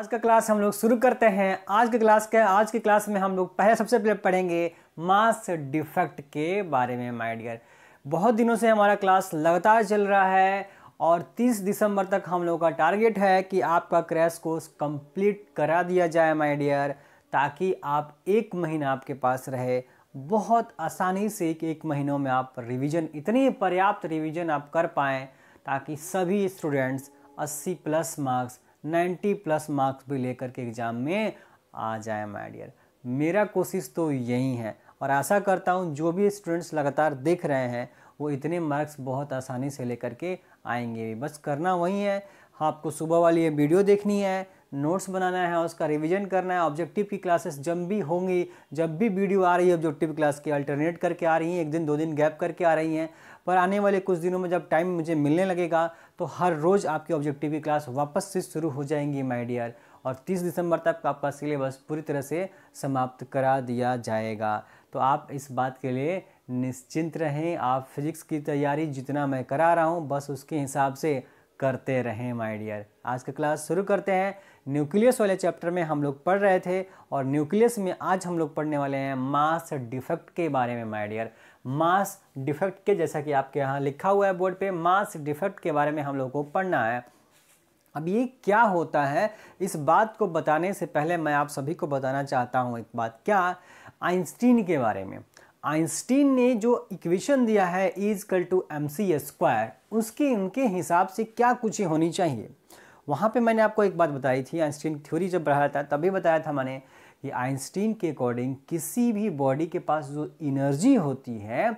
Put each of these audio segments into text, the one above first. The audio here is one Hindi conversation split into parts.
आज का क्लास हम लोग शुरू करते हैं आज के क्लास के आज के क्लास में हम लोग पहले सबसे पहले पढ़ेंगे मास डिफेक्ट के बारे में माय डियर बहुत दिनों से हमारा क्लास लगातार चल रहा है और 30 दिसंबर तक हम लोग का टारगेट है कि आपका क्रैश कोर्स कंप्लीट करा दिया जाए माय डियर ताकि आप एक महीना आपके पास रहे बहुत आसानी से एक एक महीनों में आप रिविज़न इतनी पर्याप्त रिविज़न आप कर पाएँ ताकि सभी स्टूडेंट्स अस्सी प्लस मार्क्स 90 प्लस मार्क्स भी लेकर के एग्ज़ाम में आ जाए माय डियर मेरा कोशिश तो यही है और आशा करता हूँ जो भी स्टूडेंट्स लगातार देख रहे हैं वो इतने मार्क्स बहुत आसानी से लेकर के आएंगे भी बस करना वही है आपको सुबह वाली ये वीडियो देखनी है नोट्स बनाना है उसका रिवीजन करना है ऑब्जेक्टिव की क्लासेस जब भी होंगी जब भी वीडियो आ रही है ऑब्जेक्टिव क्लास की अल्टरनेट करके आ रही हैं एक दिन दो दिन गैप करके आ रही हैं पर आने वाले कुछ दिनों में जब टाइम मुझे मिलने लगेगा तो हर रोज़ आपकी ऑब्जेक्टिव की क्लास वापस से शुरू हो जाएंगी माय डियर और 30 दिसंबर तक आपका सिलेबस पूरी तरह से समाप्त करा दिया जाएगा तो आप इस बात के लिए निश्चिंत रहें आप फिजिक्स की तैयारी जितना मैं करा रहा हूँ बस उसके हिसाब से करते रहें माय डियर आज का क्लास शुरू करते हैं न्यूक्लियस वाले चैप्टर में हम लोग पढ़ रहे थे और न्यूक्लियस में आज हम लोग पढ़ने वाले हैं मास डिफेक्ट के बारे में माय डियर मास डिफेक्ट के जैसा कि आपके यहाँ लिखा हुआ है बोर्ड पे मास डिफेक्ट के बारे में हम लोग को पढ़ना है अब ये क्या होता है इस बात को बताने से पहले मैं आप सभी को बताना चाहता हूँ एक बात क्या आइंस्टीन के बारे में आइंस्टीन ने जो इक्वेशन दिया है इज कल टू एम सी स्क्वायर उसके उनके हिसाब से क्या कुछ होनी चाहिए वहाँ पे मैंने आपको एक बात बताई थी आइंस्टीन थ्योरी जब पढ़ा था तभी बताया था मैंने ये आइंस्टीन के अकॉर्डिंग किसी भी बॉडी के पास जो एनर्जी होती है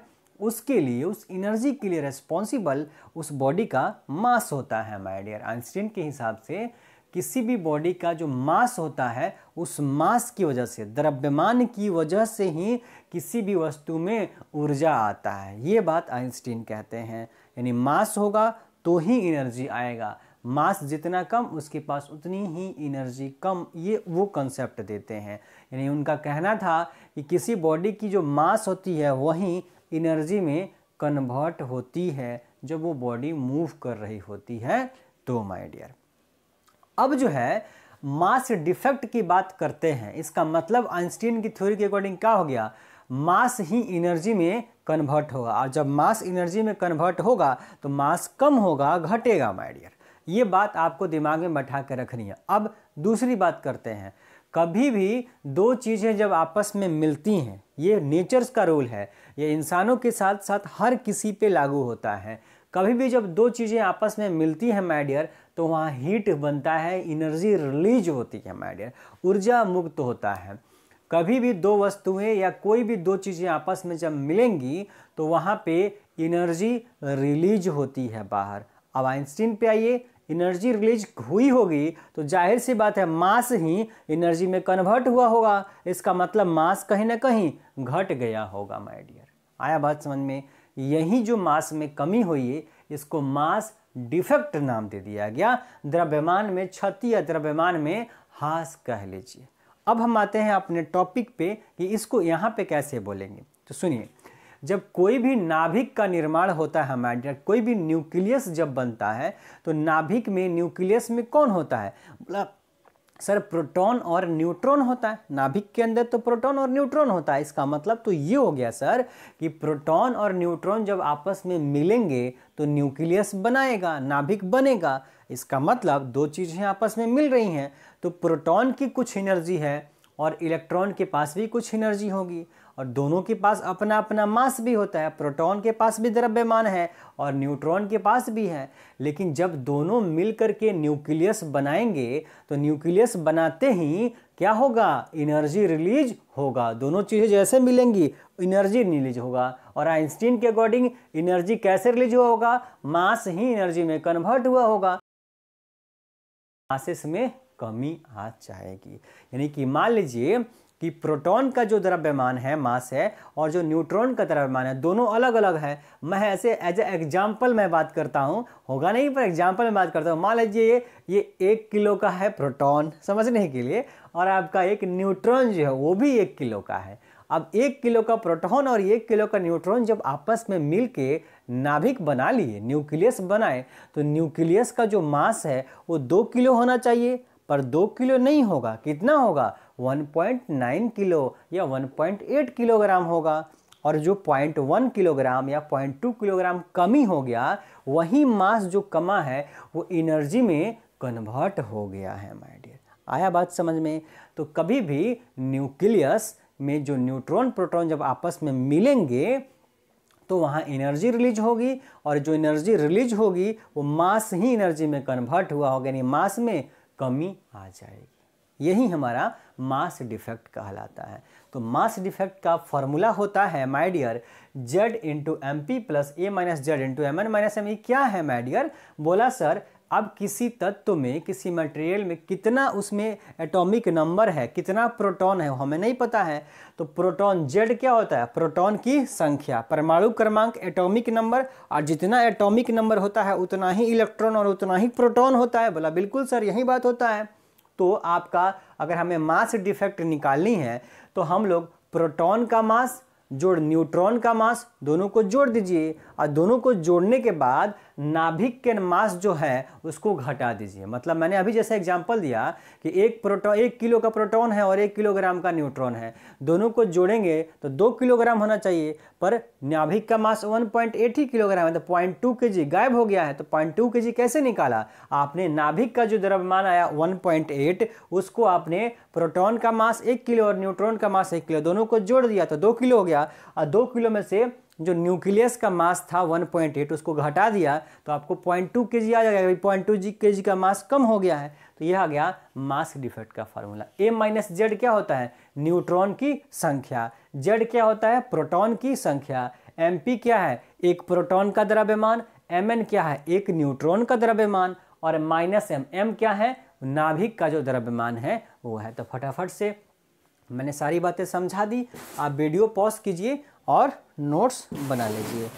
उसके लिए उस एनर्जी के लिए रेस्पॉन्सिबल उस बॉडी का मास होता है माय डियर आइंस्टीन के हिसाब से किसी भी बॉडी का जो मास होता है उस मास की वजह से द्रव्यमान की वजह से ही किसी भी वस्तु में ऊर्जा आता है ये बात आइंस्टीन कहते हैं यानी मास होगा तो ही एनर्जी आएगा मास जितना कम उसके पास उतनी ही एनर्जी कम ये वो कंसेप्ट देते हैं यानी उनका कहना था कि किसी बॉडी की जो मास होती है वही एनर्जी में कन्वर्ट होती है जब वो बॉडी मूव कर रही होती है तो माय डियर अब जो है मास डिफेक्ट की बात करते हैं इसका मतलब आइंस्टीन की थ्योरी के अकॉर्डिंग क्या हो गया मास ही एनर्जी में कन्वर्ट होगा और जब मास एनर्जी में कन्वर्ट होगा तो मास कम होगा घटेगा माय डियर ये बात आपको दिमाग में बैठा कर रखनी है अब दूसरी बात करते हैं कभी भी दो चीज़ें जब आपस में मिलती हैं ये नेचर्स का रोल है ये इंसानों के साथ साथ हर किसी पे लागू होता है कभी भी जब दो चीज़ें आपस में मिलती हैं माइडियर तो वहाँ हीट बनता है इनर्जी रिलीज होती है माइडियर ऊर्जा मुक्त होता है कभी भी दो वस्तुएं या कोई भी दो चीज़ें आपस में जब मिलेंगी तो वहाँ पे इनर्जी रिलीज होती है बाहर अब आइंस्टीन पे आइए एनर्जी रिलीज हुई होगी तो जाहिर सी बात है मास ही एनर्जी में कन्वर्ट हुआ होगा इसका मतलब मास कहीं ना कहीं घट गया होगा माय डियर आया बात समझ में यही जो मास में कमी हुई है इसको मास डिफेक्ट नाम दे दिया गया द्रव्यमान में क्षति या द्रव्यमान में हास कह लीजिए अब हम आते हैं अपने टॉपिक पे कि इसको यहाँ पे कैसे बोलेंगे तो सुनिए जब कोई भी नाभिक का निर्माण होता है हमारे कोई भी न्यूक्लियस जब बनता है तो नाभिक में न्यूक्लियस में कौन होता है मतलब सर प्रोटॉन और न्यूट्रॉन होता है नाभिक के अंदर तो प्रोटॉन और न्यूट्रॉन होता है इसका मतलब तो ये हो गया सर कि प्रोटॉन और न्यूट्रॉन जब आपस में मिलेंगे तो न्यूक्लियस बनाएगा नाभिक बनेगा इसका मतलब दो चीज़ें आपस में मिल रही हैं तो प्रोटॉन की कुछ एनर्जी है और इलेक्ट्रॉन के पास भी कुछ एनर्जी होगी और दोनों के पास अपना अपना मास भी होता है प्रोटॉन के पास भी द्रव्यमान है और न्यूट्रॉन के पास भी है लेकिन जब दोनों मिलकर के न्यूक्लियस बनाएंगे तो न्यूक्लियस बनाते ही क्या होगा एनर्जी रिलीज होगा दोनों चीज़ें जैसे मिलेंगी एनर्जी रिलीज होगा और आइंस्टीन के अकॉर्डिंग एनर्जी कैसे रिलीज हुआ होगा मास ही एनर्जी में कन्वर्ट हुआ होगा मासेस में कमी आ जाएगी यानी कि मान लीजिए कि प्रोटॉन का जो द्रव्यमान है मास है और जो न्यूट्रॉन का द्रव्यमान है दोनों अलग अलग है मैं ऐसे एज ए एग्जाम्पल मैं बात करता हूँ होगा नहीं पर एग्जाम्पल में बात करता हूँ मान लीजिए ये ये एक किलो का है प्रोटॉन समझने के लिए और आपका एक न्यूट्रॉन जो है वो भी एक किलो का है अब एक किलो का प्रोटॉन और एक किलो का न्यूट्रॉन जब आपस में मिल के नाभिक बना लिए न्यूक्लियस बनाए तो न्यूक्लियस का जो मास है वो दो किलो होना चाहिए पर दो किलो नहीं होगा कितना होगा 1.9 किलो या 1.8 किलोग्राम होगा और जो 0.1 किलोग्राम या 0.2 किलोग्राम कमी हो गया वही मास जो कमा है वो एनर्जी में कन्वर्ट हो गया है माय डियर आया बात समझ में तो कभी भी न्यूक्लियस में जो न्यूट्रॉन प्रोटॉन जब आपस में मिलेंगे तो वहाँ एनर्जी रिलीज होगी और जो एनर्जी रिलीज होगी वो मास ही एनर्जी में कन्वर्ट हुआ होगा यानी मास में कमी आ जाएगी यही हमारा मास डिफेक्ट कहलाता है तो मास डिफेक्ट का फॉर्मूला होता है my dear Z into M P plus A minus Z into M N minus M E क्या है माय डियर बोला सर अब किसी तत्व में किसी मटेरियल में कितना उसमें एटॉमिक नंबर है कितना प्रोटॉन है हमें नहीं पता है तो प्रोटॉन जेड क्या होता है प्रोटॉन की संख्या परमाणु क्रमांक एटॉमिक नंबर और जितना एटॉमिक नंबर होता है उतना ही इलेक्ट्रॉन और उतना ही प्रोटॉन होता है बोला बिल्कुल सर यही बात होता है तो आपका अगर हमें मास डिफेक्ट निकालनी है तो हम लोग प्रोटॉन का मास जोड़ न्यूट्रॉन का मास दोनों को जोड़ दीजिए और दोनों को जोड़ने के बाद नाभिक के मास जो है उसको घटा दीजिए मतलब मैंने अभी जैसे एग्जाम्पल दिया कि एक प्रोटॉन एक किलो का प्रोटॉन है और एक किलोग्राम का न्यूट्रॉन है दोनों को जोड़ेंगे तो दो किलोग्राम होना चाहिए पर नाभिक का मास वन पॉइंट एट ही किलोग्राम है तो पॉइंट टू के जी गायब हो गया है तो पॉइंट टू के जी कैसे निकाला आपने नाभिक का जो द्रव्यमान आया वन पॉइंट एट उसको आपने प्रोटोन का मास एक किलो और न्यूट्रॉन का मास एक किलो दोनों को जोड़ दिया तो दो किलो हो गया और दो किलो में से जो न्यूक्लियस का मास था 1.8 उसको घटा दिया तो आपको 0.2 जी आ जाएगा पॉइंट टू जी का मास कम हो गया है तो यह आ गया मास डिफेक्ट का फार्मूला ए माइनस जेड क्या होता है न्यूट्रॉन की संख्या जेड क्या होता है प्रोटॉन की संख्या एम क्या है एक प्रोटॉन का द्रव्यमान एम क्या है एक न्यूट्रॉन का द्रव्यमान और माइनस एम एम क्या है नाभिक का जो द्रव्यमान है वो है तो फटाफट से मैंने सारी बातें समझा दी आप वीडियो पॉज कीजिए और नोट्स बना लीजिए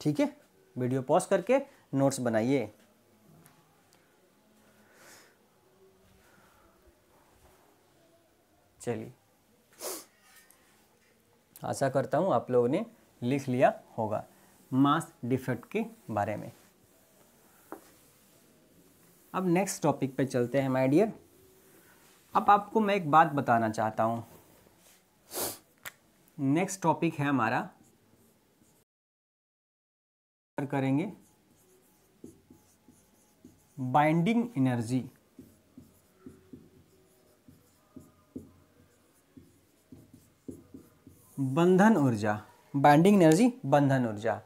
ठीक है वीडियो पॉज करके नोट्स बनाइए चलिए आशा करता हूँ आप लोगों ने लिख लिया होगा मास डिफेक्ट के बारे में अब नेक्स्ट टॉपिक पे चलते हैं माय डियर अब आपको मैं एक बात बताना चाहता हूँ नेक्स्ट टॉपिक है हमारा करेंगे बाइंडिंग एनर्जी बंधन ऊर्जा बाइंडिंग एनर्जी बंधन ऊर्जा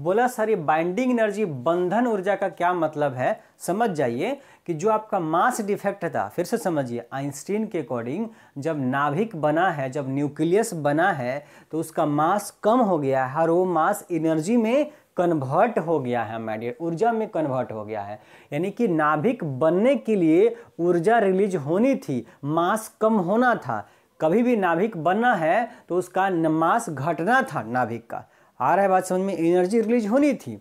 बोला सर ये बाइंडिंग एनर्जी बंधन ऊर्जा का क्या मतलब है समझ जाइए कि जो आपका मास डिफेक्ट था फिर से समझिए आइंस्टीन के अकॉर्डिंग जब नाभिक बना है जब न्यूक्लियस बना है तो उसका मास कम हो गया है और वो मास एनर्जी में कन्वर्ट हो गया है मैडियर ऊर्जा में कन्वर्ट हो गया है यानी कि नाभिक बनने के लिए ऊर्जा रिलीज होनी थी मास कम होना था कभी भी नाभिक बनना है तो उसका मास घटना था नाभिक का आ रहा है बात समझ में एनर्जी रिलीज होनी थी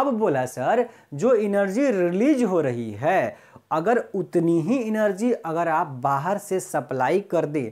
अब बोला सर जो एनर्जी रिलीज हो रही है अगर उतनी ही एनर्जी अगर आप बाहर से सप्लाई कर दे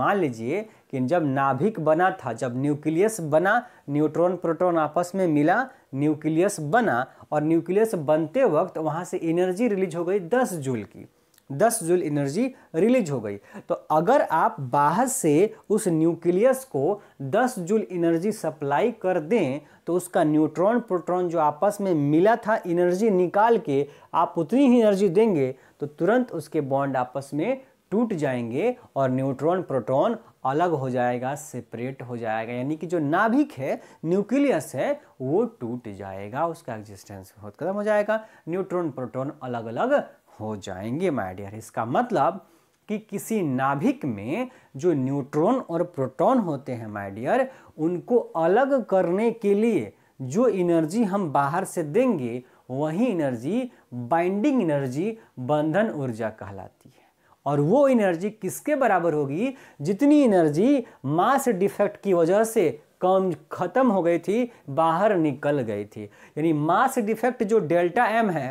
मान लीजिए कि जब नाभिक बना था जब न्यूक्लियस बना न्यूट्रॉन प्रोटॉन आपस में मिला न्यूक्लियस बना और न्यूक्लियस बनते वक्त वहाँ से एनर्जी रिलीज हो गई 10 जूल की दस जूल एनर्जी रिलीज हो गई तो अगर आप बाहर से उस न्यूक्लियस को दस जूल एनर्जी सप्लाई कर दें तो उसका न्यूट्रॉन प्रोट्रॉन जो आपस में मिला था एनर्जी निकाल के आप उतनी ही एनर्जी देंगे तो तुरंत उसके बॉन्ड आपस में टूट जाएंगे और न्यूट्रॉन प्रोटॉन अलग हो जाएगा सेपरेट हो जाएगा यानी कि जो नाभिक है न्यूक्लियस है वो टूट जाएगा उसका एग्जिस्टेंस बहुत खत्म हो जाएगा न्यूट्रॉन प्रोटॉन अलग अलग हो जाएंगे माय डियर इसका मतलब कि किसी नाभिक में जो न्यूट्रॉन और प्रोटॉन होते हैं माय डियर उनको अलग करने के लिए जो एनर्जी हम बाहर से देंगे वही एनर्जी बाइंडिंग एनर्जी बंधन ऊर्जा कहलाती है और वो एनर्जी किसके बराबर होगी जितनी एनर्जी मास डिफेक्ट की वजह से कम खत्म हो गई थी बाहर निकल गई थी यानी मास डिफेक्ट जो डेल्टा एम है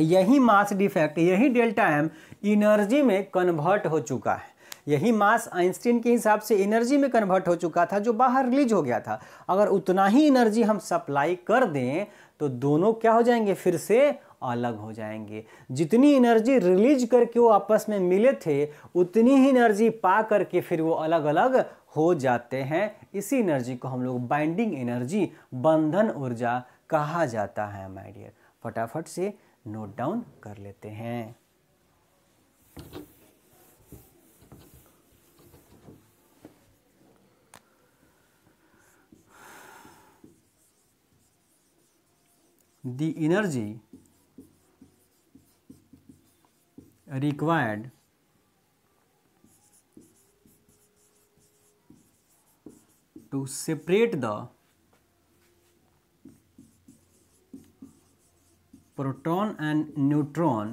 यही मास डिफेक्ट यही डेल्टा एम इनर्जी में कन्वर्ट हो चुका है यही मास आइंस्टीन के हिसाब से एनर्जी में कन्वर्ट हो चुका था जो बाहर रिलीज हो गया था अगर उतना ही एनर्जी हम सप्लाई कर दें तो दोनों क्या हो जाएंगे फिर से अलग हो जाएंगे जितनी एनर्जी रिलीज करके वो आपस में मिले थे उतनी ही एनर्जी पा करके फिर वो अलग अलग हो जाते हैं इसी एनर्जी को हम लोग बाइंडिंग एनर्जी बंधन ऊर्जा कहा जाता है माइडियर फटाफट से नोट डाउन कर लेते हैं the energy required to separate the proton and neutron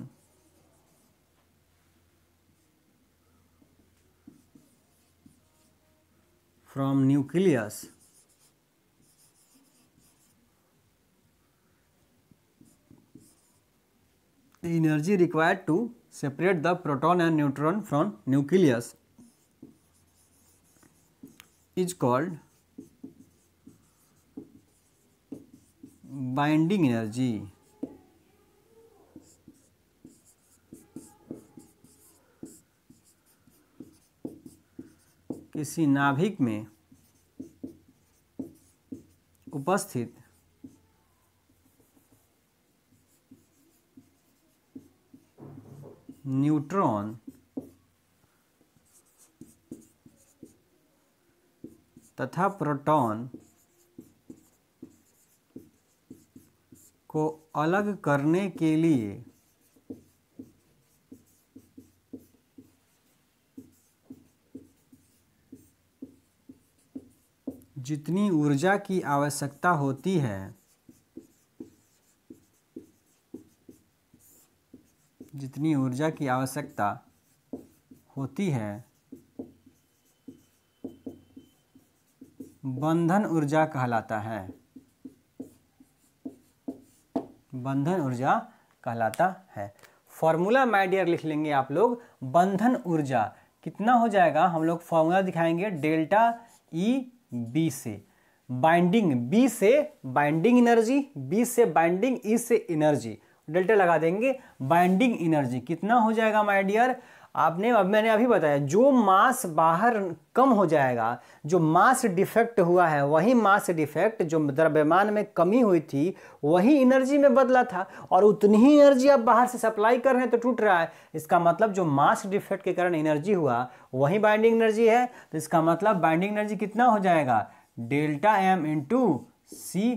from nucleus energy required to separate the proton and neutron from nucleus is called binding energy किसी नाभिक में उपस्थित न्यूट्रॉन तथा प्रोटॉन को अलग करने के लिए जितनी ऊर्जा की आवश्यकता होती है जितनी ऊर्जा की आवश्यकता होती है बंधन ऊर्जा कहलाता है बंधन ऊर्जा कहलाता है फॉर्मूला माय डियर लिख लेंगे आप लोग बंधन ऊर्जा कितना हो जाएगा हम लोग फॉर्मूला दिखाएंगे डेल्टा ई बी से बाइंडिंग बी से बाइंडिंग एनर्जी बी से बाइंडिंग ई e से एनर्जी डेल्टा लगा देंगे बाइंडिंग एनर्जी कितना हो जाएगा माय डियर आपने अब मैंने अभी बताया जो मास बाहर कम हो जाएगा जो मास डिफेक्ट हुआ है वही मास डिफेक्ट जो द्रव्यमान में कमी हुई थी वही एनर्जी में बदला था और उतनी ही एनर्जी आप बाहर से सप्लाई कर रहे हैं तो टूट रहा है इसका मतलब जो मास डिफेक्ट के कारण एनर्जी हुआ वही बाइंडिंग एनर्जी है तो इसका मतलब बाइंडिंग एनर्जी कितना हो जाएगा delta M to C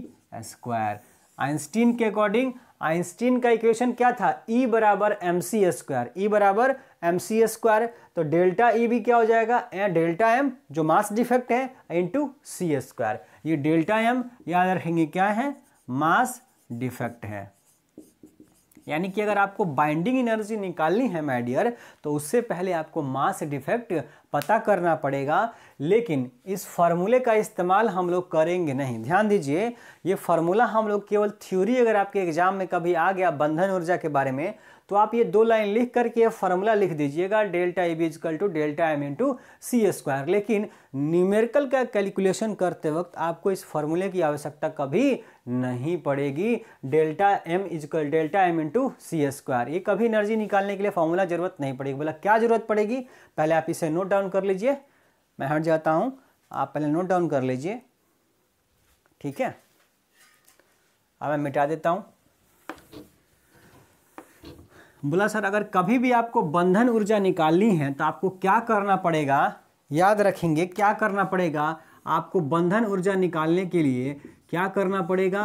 square Einstein के अकॉर्डिंग आइंस्टीन का इक्वेशन क्या था ई e बराबर M C square E e बराबर एम सी स्क्वायर तो डेल्टा ई e भी क्या हो जाएगा डेल्टा एम जो मास डिफेक्ट है इंटू सी स्क्वायर ये डेल्टा एम याद रखेंगे क्या है मास डिफेक्ट है यानी कि अगर आपको बाइंडिंग एनर्जी निकालनी है माइडियर तो उससे पहले आपको मास डिफेक्ट पता करना पड़ेगा लेकिन इस फार्मूले का इस्तेमाल हम लोग करेंगे नहीं ध्यान दीजिए ये फार्मूला हम लोग केवल थ्योरी अगर आपके एग्जाम में कभी आ गया बंधन ऊर्जा के बारे में तो आप ये दो लाइन लिख करके ये लिख दीजिएगा डेल्टा बी बीजकल to delta M into C square लेकिन न्यूमेरिकल का कैलकुलेशन करते वक्त आपको इस फॉर्मूले की आवश्यकता कभी नहीं पड़ेगी delta M is equal delta M into C square ये कभी एनर्जी निकालने के लिए फॉर्मूला जरूरत नहीं पड़ेगी बोला क्या जरूरत पड़ेगी पहले आप इसे नोट डाउन कर लीजिए मैं हट जाता हूँ आप पहले नोट डाउन कर लीजिए ठीक है अब मैं मिटा देता हूँ बोला सर अगर कभी भी आपको बंधन ऊर्जा निकालनी है तो आपको क्या करना पड़ेगा याद रखेंगे क्या करना पड़ेगा आपको बंधन ऊर्जा निकालने के लिए क्या करना पड़ेगा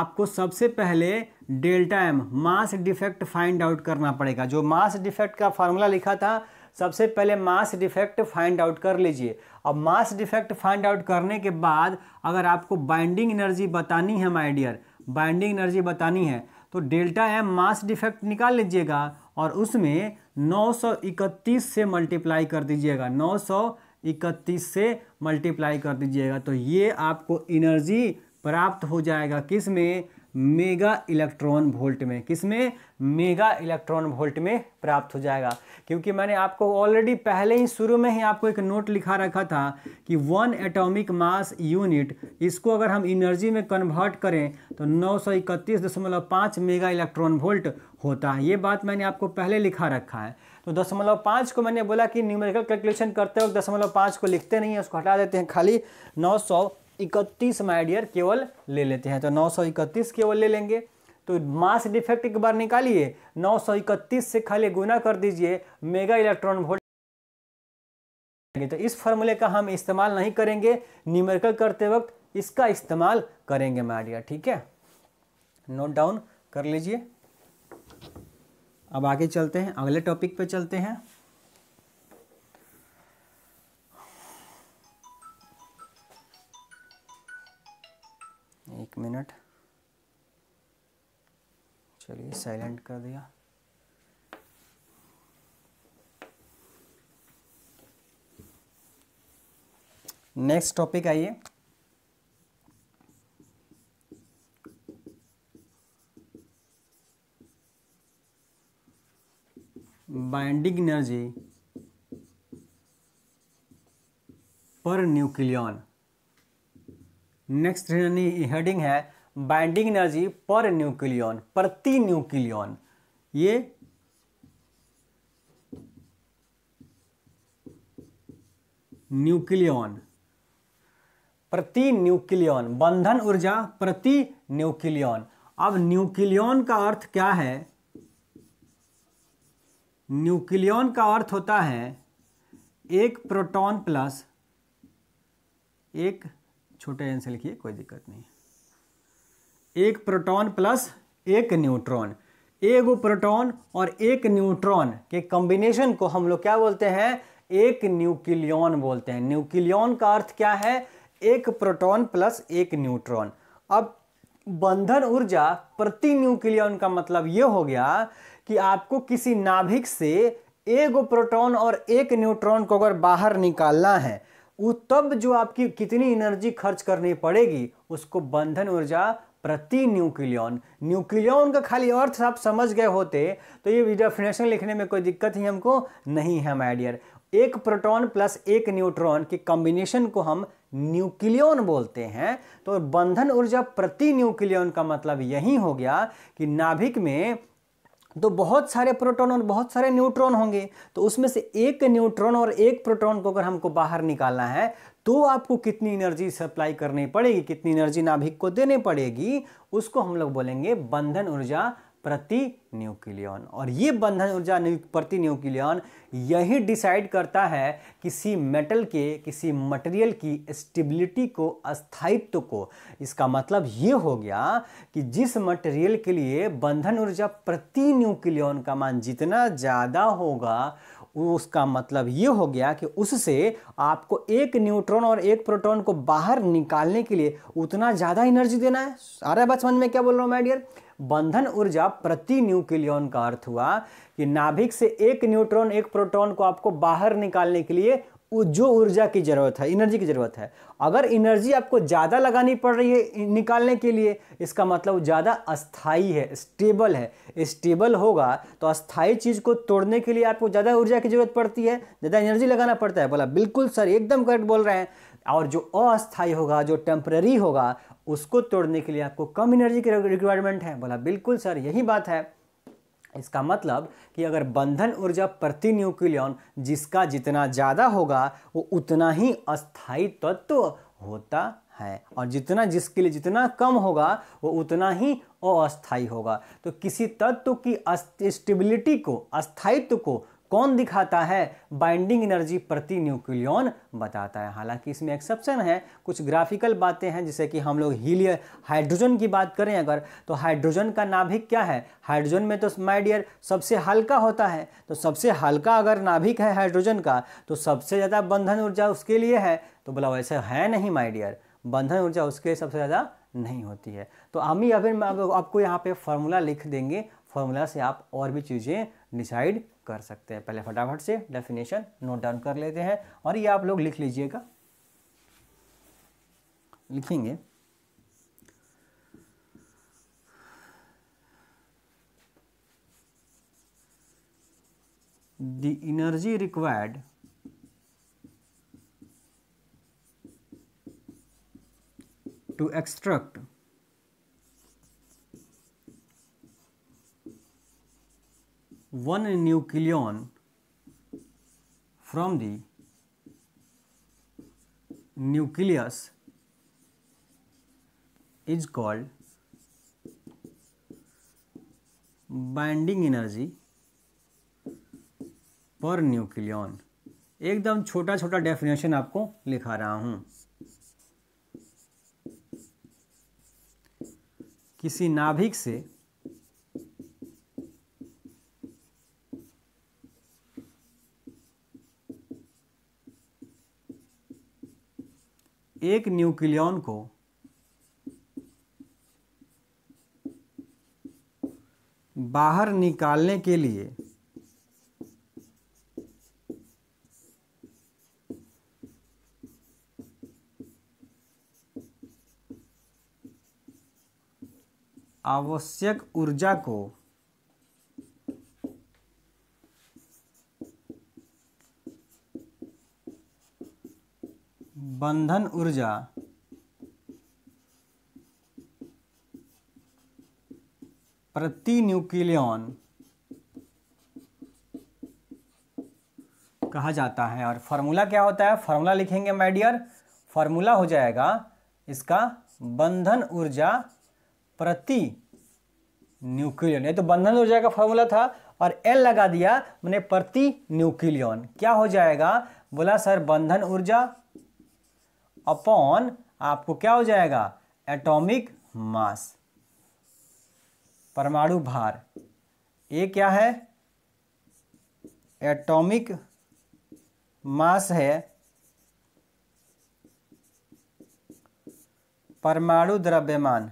आपको सबसे पहले delta M mass defect find out करना पड़ेगा जो मास डिफेक्ट का फार्मूला लिखा था सबसे पहले मास डिफेक्ट फाइंड आउट कर लीजिए अब मास डिफेक्ट फाइंड आउट करने के बाद अगर आपको बाइंडिंग एनर्जी बतानी है माय डियर बाइंडिंग एनर्जी बतानी है तो डेल्टा एम मास डिफेक्ट निकाल लीजिएगा और उसमें 931 से मल्टीप्लाई कर दीजिएगा 931 से मल्टीप्लाई कर दीजिएगा तो ये आपको एनर्जी प्राप्त हो जाएगा किस में मेगा इलेक्ट्रॉन वोल्ट में किसमें मेगा इलेक्ट्रॉन वोल्ट में प्राप्त हो जाएगा क्योंकि मैंने आपको ऑलरेडी पहले ही शुरू में ही आपको एक नोट लिखा रखा था कि वन एटॉमिक मास यूनिट इसको अगर हम एनर्जी में कन्वर्ट करें तो नौ मेगा इलेक्ट्रॉन वोल्ट होता है ये बात मैंने आपको पहले लिखा रखा है तो दशमलव पाँच को मैंने बोला कि न्यूमेरिकल कैलकुलेशन करते वक्त दशमलव पाँच को लिखते नहीं है उसको हटा देते हैं खाली नौ सौ इकतीस माइडियर केवल ले लेते हैं तो नौ सौ इकतीस केवल ले लेंगे तो मास डिफेक्ट एक बार निकालिए नौ सौ इकतीस से खाली गुना कर दीजिए मेगा इलेक्ट्रॉन वोल्ट तो इस फॉर्मूले का हम इस्तेमाल नहीं करेंगे न्यूमेरिकल करते वक्त इसका इस्तेमाल करेंगे माइडियर ठीक है नोट डाउन कर लीजिए अब आगे चलते हैं अगले टॉपिक पे चलते हैं मिनट चलिए साइलेंट कर दिया नेक्स्ट टॉपिक आइए binding energy per nucleon next heading है बाइंडिंग एनर्जी पर न्यूक्लियन प्रति न्यूक्लियन ये न्यूक्लियन प्रति न्यूक्लियन बंधन ऊर्जा प्रति न्यूक्लियन अब न्यूक्लियन का अर्थ क्या है न्यूक्लियन का अर्थ होता है एक प्रोटॉन प्लस एक छोटे एन से लिखिए कोई दिक्कत नहीं एक प्रोटॉन प्लस एक न्यूट्रॉन एक प्रोटॉन और एक न्यूट्रॉन के कॉम्बिनेशन को हम लोग क्या बोलते हैं एक न्यूक्लियॉन बोलते हैं न्यूक्लियॉन का अर्थ क्या है एक प्रोटॉन प्लस एक न्यूट्रॉन अब बंधन ऊर्जा प्रति न्यूक्लियॉन का मतलब यह हो गया कि आपको किसी नाभिक से एक प्रोटॉन और एक न्यूट्रॉन को अगर बाहर निकालना है वो तब जो आपकी कितनी एनर्जी खर्च करनी पड़ेगी उसको बंधन ऊर्जा प्रति न्यूक्लियन न्यूक्लियन का खाली अर्थ आप समझ गए होते तो ये डेफिनेशन लिखने में कोई दिक्कत ही हमको नहीं है माइडियर एक प्रोटॉन प्लस एक न्यूट्रॉन के कॉम्बिनेशन को हम न्यूक्लियन बोलते हैं तो बंधन ऊर्जा प्रति न्यूक्लियन का मतलब यही हो गया कि नाभिक में तो बहुत सारे प्रोटॉन और बहुत सारे न्यूट्रॉन होंगे तो उसमें से एक न्यूट्रॉन और एक प्रोटॉन को अगर हमको बाहर निकालना है तो आपको कितनी एनर्जी सप्लाई करनी पड़ेगी कितनी एनर्जी नाभिक को देनी पड़ेगी उसको हम लोग बोलेंगे बंधन ऊर्जा प्रति न्यूक्लियन और ये बंधन ऊर्जा प्रति न्यूक्लियन यही डिसाइड करता है किसी मेटल के किसी मटेरियल की स्टेबिलिटी को स्थायित्व को इसका मतलब ये हो गया कि जिस मटेरियल के लिए बंधन ऊर्जा प्रति न्यूक्लियन का मान जितना ज़्यादा होगा उसका मतलब ये हो गया कि उससे आपको एक न्यूट्रॉन और एक प्रोटॉन को बाहर निकालने के लिए उतना ज़्यादा एनर्जी देना है आ रहा है बचपन में क्या बोल रहा हूँ माइडियर बंधन ऊर्जा प्रति न्यूक्लियन का अर्थ हुआ कि नाभिक से एक न्यूट्रॉन एक प्रोटॉन को आपको बाहर निकालने के लिए जो ऊर्जा की जरूरत है एनर्जी की जरूरत है अगर एनर्जी आपको ज़्यादा लगानी पड़ रही है निकालने के लिए इसका मतलब ज़्यादा अस्थाई है स्टेबल है स्टेबल होगा तो अस्थाई चीज़ को तोड़ने के लिए आपको ज़्यादा ऊर्जा की जरूरत पड़ती है ज़्यादा एनर्जी लगाना पड़ता है बोला बिल्कुल सर एकदम करेक्ट बोल रहे हैं और जो अस्थाई होगा जो टेम्पररी होगा उसको तोड़ने के लिए आपको कम एनर्जी की रिक्वायरमेंट है बोला बिल्कुल सर यही बात है इसका मतलब कि अगर बंधन ऊर्जा प्रति न्यूक्लियन जिसका जितना ज़्यादा होगा वो उतना ही अस्थायी तत्व तो होता है और जितना जिसके लिए जितना कम होगा वो उतना ही अस्थायी होगा तो किसी तत्व की स्टेबिलिटी को अस्थायित्व को कौन दिखाता है बाइंडिंग एनर्जी प्रति न्यूक्लियॉन बताता है हालांकि इसमें एक्सेप्शन है कुछ ग्राफिकल बातें हैं जैसे कि हम लोग हीलियर हाइड्रोजन की बात करें अगर तो हाइड्रोजन का नाभिक क्या है हाइड्रोजन में तो माइडियर सबसे हल्का होता है तो सबसे हल्का अगर नाभिक है हाइड्रोजन का तो सबसे ज़्यादा बंधन ऊर्जा उसके लिए है तो बोला वैसे तो है नहीं माइडियर बंधन ऊर्जा उसके लिए सबसे ज़्यादा नहीं होती है तो हम ही अभी आपको यहाँ पे फॉर्मूला लिख देंगे फॉर्मूला से आप और भी चीज़ें डिसाइड कर सकते हैं पहले फटाफट से डेफिनेशन नोट डाउन कर लेते हैं और ये आप लोग लिख लीजिएगा लिखेंगे the energy required to extract one nucleon from the nucleus is called binding energy per nucleon एकदम छोटा छोटा डेफिनेशन आपको लिखा रहा हूं किसी नाभिक से एक न्यूक्लियॉन को बाहर निकालने के लिए आवश्यक ऊर्जा को बंधन ऊर्जा प्रति न्यूक्लियन कहा जाता है और फॉर्मूला क्या होता है फॉर्मूला लिखेंगे माइडियर फॉर्मूला हो जाएगा इसका बंधन ऊर्जा प्रति न्यूक्लियन ये तो बंधन ऊर्जा का फॉर्मूला था और एल लगा दिया मैंने प्रति न्यूक्लियन क्या हो जाएगा बोला सर बंधन ऊर्जा अपॉन आपको क्या हो जाएगा एटॉमिक मास परमाणु भार ये क्या है एटॉमिक मास है परमाणु द्रव्यमान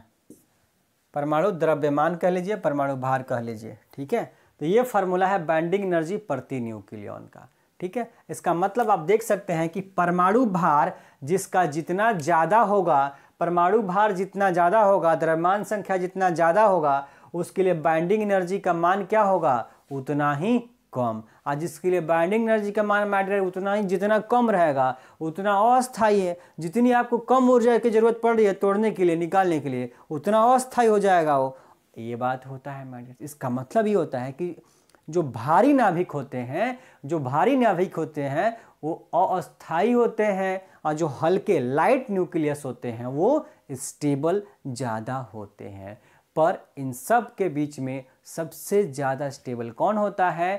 परमाणु द्रव्यमान कह लीजिए परमाणु भार कह लीजिए ठीक है तो ये फार्मूला है बैंडिंग एनर्जी प्रति न्यूक्लियन का ठीक है इसका मतलब आप देख सकते हैं कि परमाणु भार जिसका जितना ज़्यादा होगा परमाणु भार जितना ज़्यादा होगा द्रव्यमान संख्या जितना ज़्यादा होगा उसके लिए बाइंडिंग एनर्जी का मान क्या होगा उतना ही कम और जिसके लिए बाइंडिंग एनर्जी का मान मैटर उतना ही जितना कम रहेगा उतना अस्थायी है जितनी आपको कम ऊर्जा की ज़रूरत पड़ रही है तोड़ने के लिए निकालने के लिए उतना अस्थायी हो जाएगा वो ये बात होता है मैटर इसका मतलब ये होता है कि जो भारी नाभिक होते हैं जो भारी नाभिक होते हैं वो अस्थाई होते हैं और जो हल्के लाइट न्यूक्लियस होते हैं वो स्टेबल ज़्यादा होते हैं पर इन सब के बीच में सबसे ज़्यादा स्टेबल कौन होता है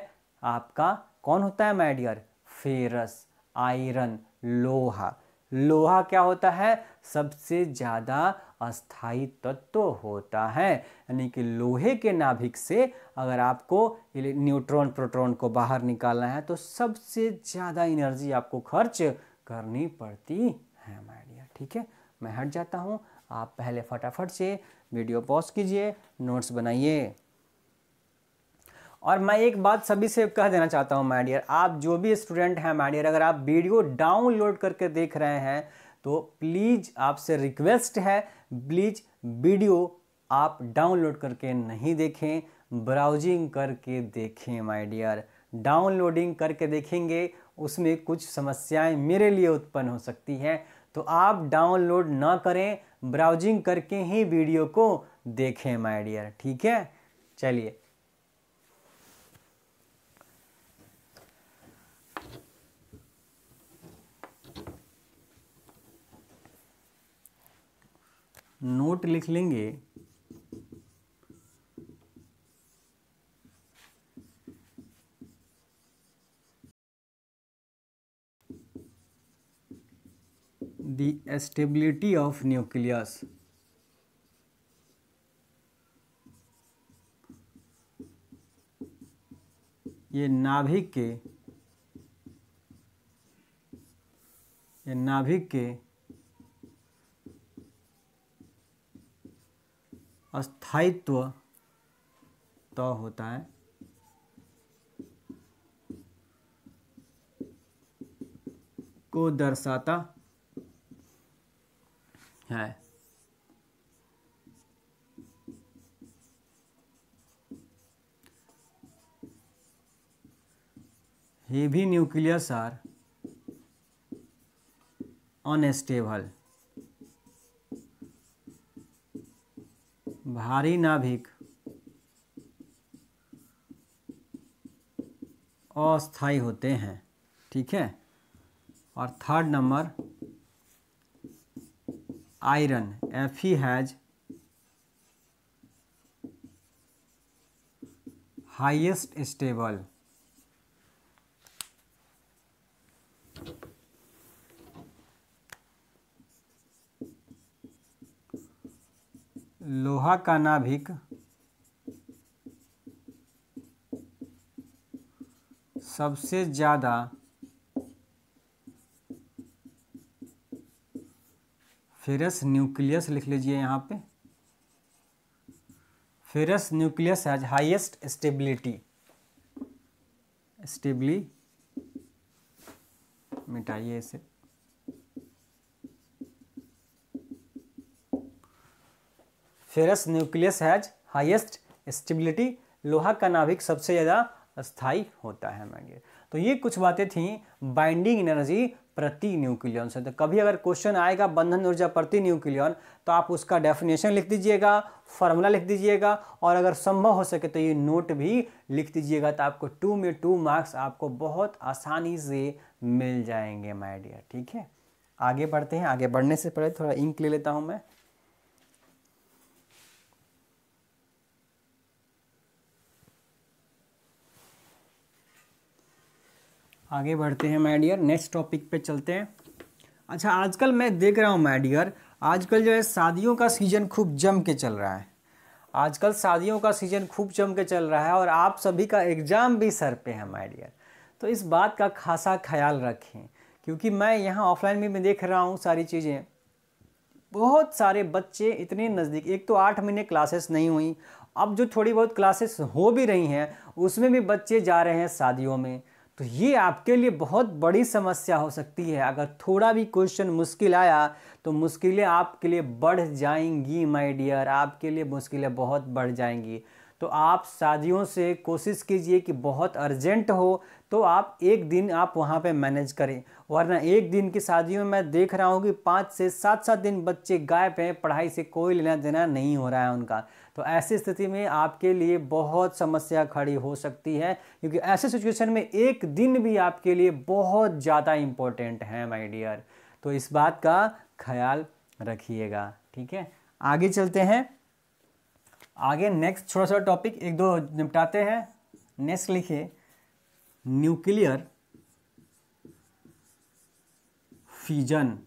आपका कौन होता है माइडियर फेरस आयरन लोहा लोहा क्या होता है सबसे ज़्यादा अस्थाई तत्व होता है यानी कि लोहे के नाभिक से अगर आपको न्यूट्रॉन प्रोटॉन को बाहर निकालना है तो सबसे ज़्यादा एनर्जी आपको खर्च करनी पड़ती है माइडिया ठीक है मैं हट जाता हूँ आप पहले फटाफट से वीडियो पॉज कीजिए नोट्स बनाइए और मैं एक बात सभी से कह देना चाहता हूँ माइडियर आप जो भी स्टूडेंट हैं माइडियर अगर आप वीडियो डाउनलोड करके देख रहे हैं तो प्लीज़ आपसे रिक्वेस्ट है प्लीज़ वीडियो आप डाउनलोड करके नहीं देखें ब्राउजिंग करके देखें माइडियर डाउनलोडिंग करके देखेंगे उसमें कुछ समस्याएं मेरे लिए उत्पन्न हो सकती हैं तो आप डाउनलोड ना करें ब्राउजिंग करके ही वीडियो को देखें माइडियर ठीक है चलिए नोट लिख लेंगे the stability of nucleus ये नाभिक के ये नाभिक के अस्थायित्व तो होता है को दर्शाता है हेवी न्यूक्लियस आर अनस्टेबल भारी नाभिक अस्थाई होते हैं ठीक है और थर्ड नंबर आयरन एफ ही हैज हाइएस्ट स्टेबल का नाभिक सबसे ज़्यादा फेरस न्यूक्लियस लिख लीजिए यहां पे ferrous nucleus has highest stability stably मिटाइए इसे ferrous nucleus has highest stability लोहा का नाभिक सबसे ज़्यादा स्थायी होता है मैंगे तो ये कुछ बातें थी बाइंडिंग एनर्जी प्रति न्यूक्लियन से तो कभी अगर क्वेश्चन आएगा बंधन ऊर्जा प्रति न्यूक्लियन तो आप उसका डेफिनेशन लिख दीजिएगा फॉर्मूला लिख दीजिएगा और अगर संभव हो सके तो ये नोट भी लिख दीजिएगा तो आपको टू में टू मार्क्स आपको बहुत आसानी से मिल जाएंगे माइडिया डियर ठीक है आगे बढ़ते हैं आगे बढ़ने से पहले थोड़ा इंक ले लेता हूँ मैं आगे बढ़ते हैं माय डियर नेक्स्ट टॉपिक पे चलते हैं अच्छा आजकल मैं देख रहा हूँ माय डियर आजकल जो है शादियों का सीज़न खूब जम के चल रहा है आजकल शादियों का सीज़न खूब जम के चल रहा है और आप सभी का एग्ज़ाम भी सर पे है माय डियर तो इस बात का खासा ख्याल रखें क्योंकि मैं यहाँ ऑफलाइन भी मैं देख रहा हूँ सारी चीज़ें बहुत सारे बच्चे इतने नज़दीक एक तो आठ महीने क्लासेस नहीं हुई अब जो थोड़ी बहुत क्लासेस हो भी रही हैं उसमें भी बच्चे जा रहे हैं शादियों में तो ये आपके लिए बहुत बड़ी समस्या हो सकती है अगर थोड़ा भी क्वेश्चन मुश्किल आया तो मुश्किलें आपके लिए बढ़ जाएंगी माय डियर आपके लिए मुश्किलें बहुत बढ़ जाएंगी तो आप शादियों से कोशिश कीजिए कि बहुत अर्जेंट हो तो आप एक दिन आप वहाँ पे मैनेज करें वरना एक दिन की शादियों में मैं देख रहा हूँ कि पाँच से सात सात दिन बच्चे गायब हैं पढ़ाई से कोई लेना देना नहीं हो रहा है उनका तो ऐसी स्थिति में आपके लिए बहुत समस्या खड़ी हो सकती है क्योंकि ऐसे सिचुएशन में एक दिन भी आपके लिए बहुत ज़्यादा इम्पोर्टेंट है माई डियर तो इस बात का ख्याल रखिएगा ठीक है आगे चलते हैं आगे नेक्स्ट थोड़ा सा टॉपिक एक दो निपटाते हैं नेक्स्ट लिखिए न्यूक्लियर फीजन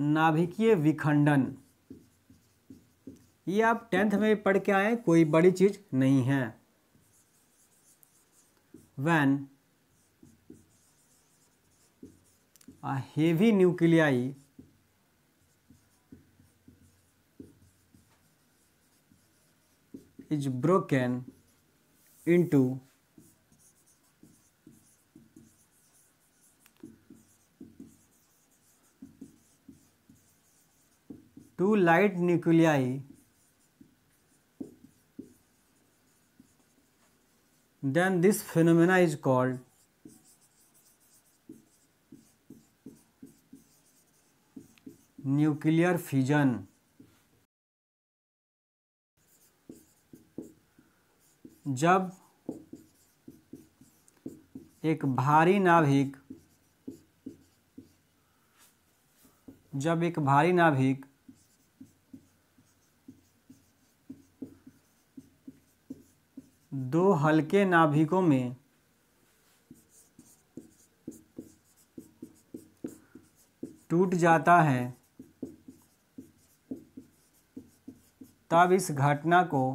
नाभिकीय विखंडन ये आप टेंथ में पढ़ के आए कोई बड़ी चीज नहीं है when heavy nuclei is broken into two light nuclei then this phenomena is called nuclear fission जब एक भारी नाभिक जब एक भारी नाभिक दो हल्के नाभिकों में टूट जाता है तब इस घटना को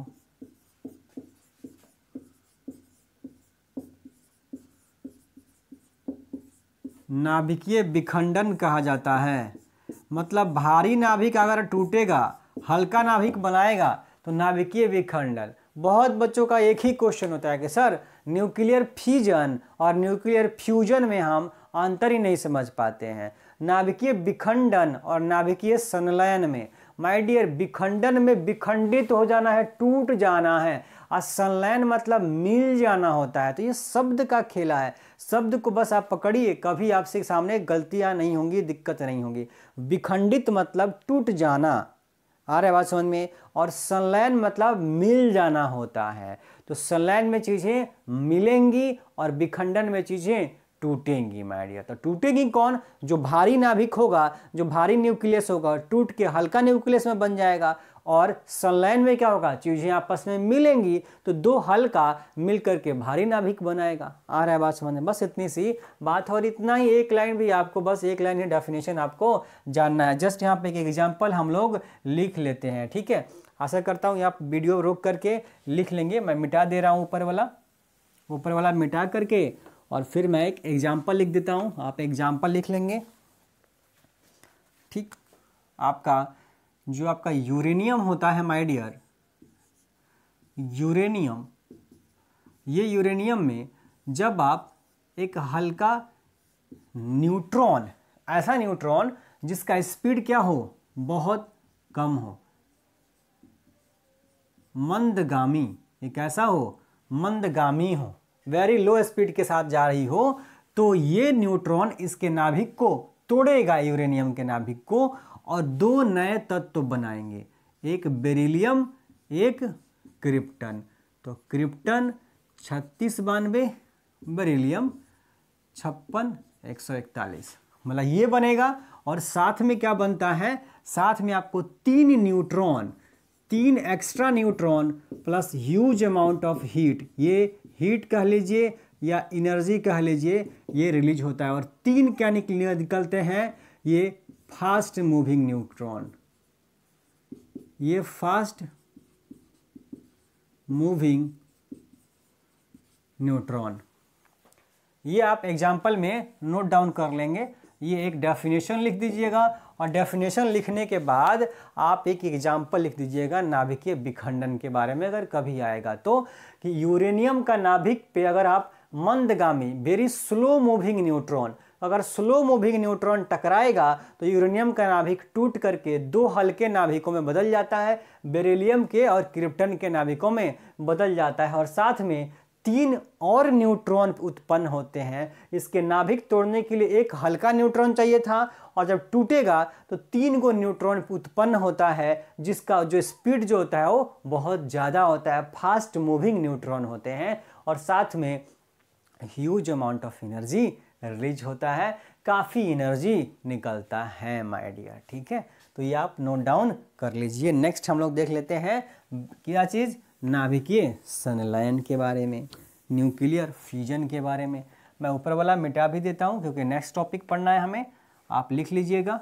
नाभिकीय विखंडन कहा जाता है मतलब भारी नाभिक अगर टूटेगा हल्का नाभिक बनाएगा तो नाभिकीय विखंडन बहुत बच्चों का एक ही क्वेश्चन होता है कि सर न्यूक्लियर फीजन और न्यूक्लियर फ्यूजन में हम अंतर ही नहीं समझ पाते हैं नाभिकीय विखंडन और नाभिकीय संलयन में माय डियर विखंडन में विखंडित हो जाना है टूट जाना है और संलयन मतलब मिल जाना होता है तो ये शब्द का खेला है शब्द को बस आप पकड़िए कभी आपसे सामने गलतियां नहीं होंगी दिक्कत नहीं होंगी विखंडित मतलब टूट जाना आ रहा है बात समझ में और सनलैन मतलब मिल जाना होता है तो सनलैन में चीज़ें मिलेंगी और विखंडन में चीज़ें टूटेंगी माइडिया तो टूटेगी कौन जो भारी नाभिक होगा जो भारी न्यूक्लियस होगा टूट के हल्का न्यूक्लियस में बन जाएगा और सनलाइन में क्या होगा चीज़ें आपस में मिलेंगी तो दो हल का मिलकर के भारी नाभिक बनाएगा आ रहा है बात समझ में बस इतनी सी बात और इतना ही एक लाइन भी आपको बस एक लाइन ही डेफिनेशन आपको जानना है जस्ट यहाँ पे एक एग्जाम्पल हम लोग लिख लेते हैं ठीक है आशा करता हूँ आप वीडियो रोक करके लिख लेंगे मैं मिटा दे रहा हूँ ऊपर वाला ऊपर वाला मिटा करके और फिर मैं एक एग्जाम्पल लिख देता हूँ आप एग्जाम्पल लिख लेंगे ठीक आपका जो आपका यूरेनियम होता है माय डियर यूरेनियम ये यूरेनियम में जब आप एक हल्का न्यूट्रॉन ऐसा न्यूट्रॉन जिसका स्पीड क्या हो बहुत कम हो मंदगामी एक ऐसा हो मंदगामी हो वेरी लो स्पीड के साथ जा रही हो तो ये न्यूट्रॉन इसके नाभिक को तोड़ेगा यूरेनियम के नाभिक को और दो नए तत्व बनाएंगे एक बेरिलियम एक क्रिप्टन तो क्रिप्टन छत्तीस बानवे बेरिलियम छप्पन एक सौ इकतालीस मतलब ये बनेगा और साथ में क्या बनता है साथ में आपको तीन न्यूट्रॉन तीन extra neutron plus huge amount of heat ये हीट कह लीजिए या इनर्जी कह लीजिए ये रिलीज होता है और तीन क्या निकलते हैं ये फास्ट मूविंग न्यूट्रॉन ये फास्ट मूविंग न्यूट्रॉन ये आप एग्जाम्पल में नोट डाउन कर लेंगे ये एक डेफिनेशन लिख दीजिएगा और डेफिनेशन लिखने के बाद आप एक एग्जाम्पल लिख दीजिएगा नाभिकीय विखंडन के बारे में अगर कभी आएगा तो कि यूरेनियम का नाभिक पे अगर आप मंदगामी वेरी स्लो मूविंग न्यूट्रॉन अगर स्लो मूविंग न्यूट्रॉन टकराएगा तो यूरेनियम का नाभिक टूट करके दो हल्के नाभिकों में बदल जाता है बेरिलियम के और क्रिप्टन के नाभिकों में बदल जाता है और साथ में तीन और न्यूट्रॉन उत्पन्न होते हैं इसके नाभिक तोड़ने के लिए एक हल्का न्यूट्रॉन चाहिए था और जब टूटेगा तो तीन गो न्यूट्रॉन उत्पन्न होता है जिसका जो स्पीड जो होता है वो बहुत ज़्यादा होता है फास्ट मूविंग न्यूट्रॉन होते हैं और साथ में huge amount of energy release होता है काफ़ी एनर्जी निकलता है माय डियर ठीक है तो ये आप नोट डाउन कर लीजिए नेक्स्ट हम लोग देख लेते हैं क्या चीज़ नाभिकीय संलयन के बारे में न्यूक्लियर फ्यूजन के बारे में मैं ऊपर वाला मिटा भी देता हूँ क्योंकि नेक्स्ट टॉपिक पढ़ना है हमें आप लिख लीजिएगा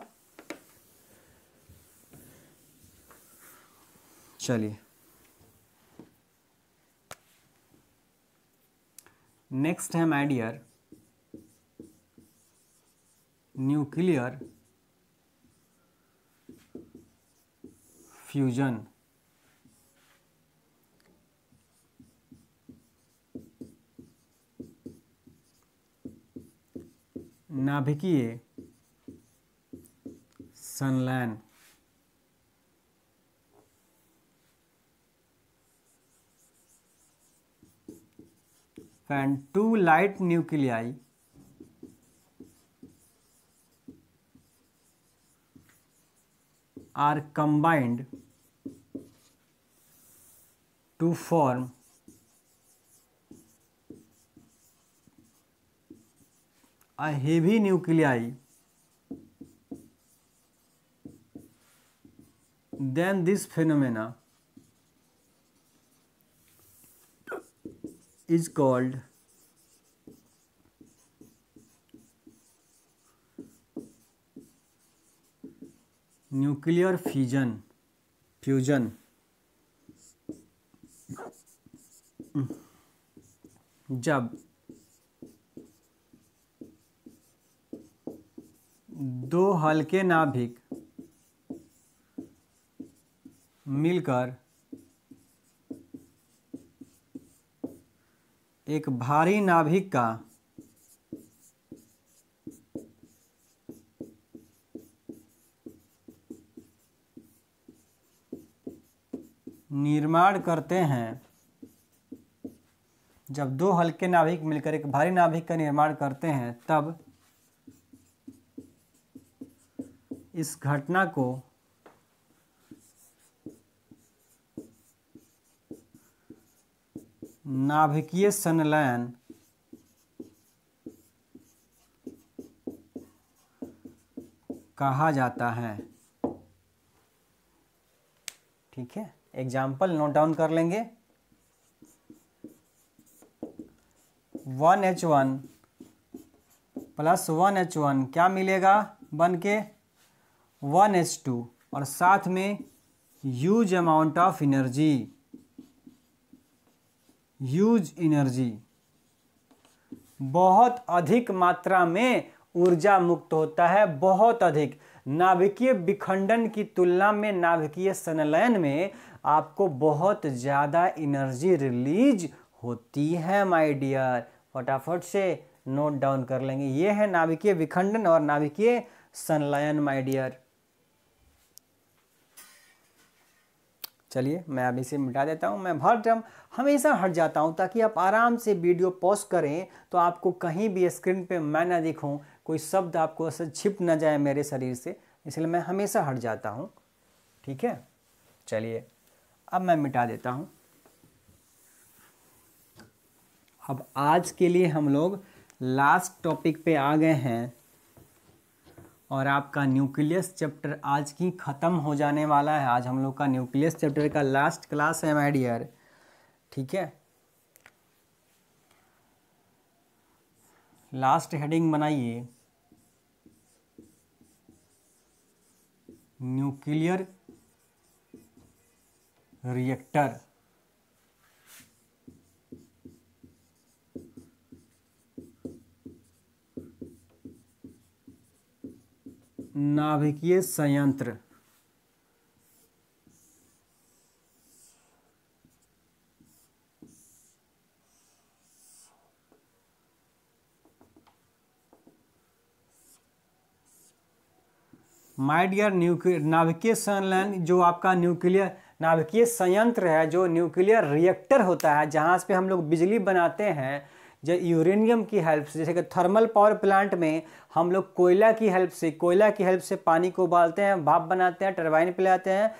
चलिए नेक्स्ट है माय डियर न्यूक्लियर फ्यूजन नाभिकीय सनलैन and two light nuclei are combined to form a heavy nuclei then this phenomena is called nuclear fusion fusion जब दो हल्के नाभिक मिलकर एक भारी नाभिक का निर्माण करते हैं जब दो हल्के नाभिक मिलकर एक भारी नाभिक का निर्माण करते हैं तब इस घटना को नाभिकीय संलयन कहा जाता है ठीक है एग्जाम्पल नोट डाउन कर लेंगे one H one plus one H one क्या मिलेगा बन के वन एच टू और साथ में huge amount of energy huge energy बहुत अधिक मात्रा में ऊर्जा मुक्त होता है बहुत अधिक नाभिकीय विखंडन की तुलना में नाभिकीय संलयन में आपको बहुत ज़्यादा एनर्जी रिलीज होती है माय डियर फटाफट से नोट डाउन कर लेंगे ये है नाभिकीय विखंडन और नाभिकीय संलयन माय डियर चलिए मैं अभी से मिटा देता हूँ मैं भर ड्रम हमेशा हट जाता हूँ ताकि आप आराम से वीडियो पॉज करें तो आपको कहीं भी स्क्रीन पे मैं ना दिखूँ कोई शब्द आपको ऐसे छिप ना जाए मेरे शरीर से इसलिए मैं हमेशा हट जाता हूँ ठीक है चलिए अब मैं मिटा देता हूँ अब आज के लिए हम लोग लास्ट टॉपिक पे आ गए हैं और आपका न्यूक्लियस चैप्टर आज की ख़त्म हो जाने वाला है आज हम लोग का न्यूक्लियस चैप्टर का लास्ट क्लास है माय डियर ठीक है लास्ट हेडिंग बनाइए न्यूक्लियर रिएक्टर नाभिकीय संयंत्र माइडियर न्यूक्लियर नाभिकीय संलयन जो आपका न्यूक्लियर नाभिकीय संयंत्र है जो न्यूक्लियर रिएक्टर होता है जहाँ पे हम लोग बिजली बनाते हैं जो यूरेनियम की हेल्प से जैसे कि थर्मल पावर प्लांट में हम लोग कोयला की हेल्प से कोयला की हेल्प से पानी को उबालते हैं भाप बनाते हैं टरबाइन पे लाते हैं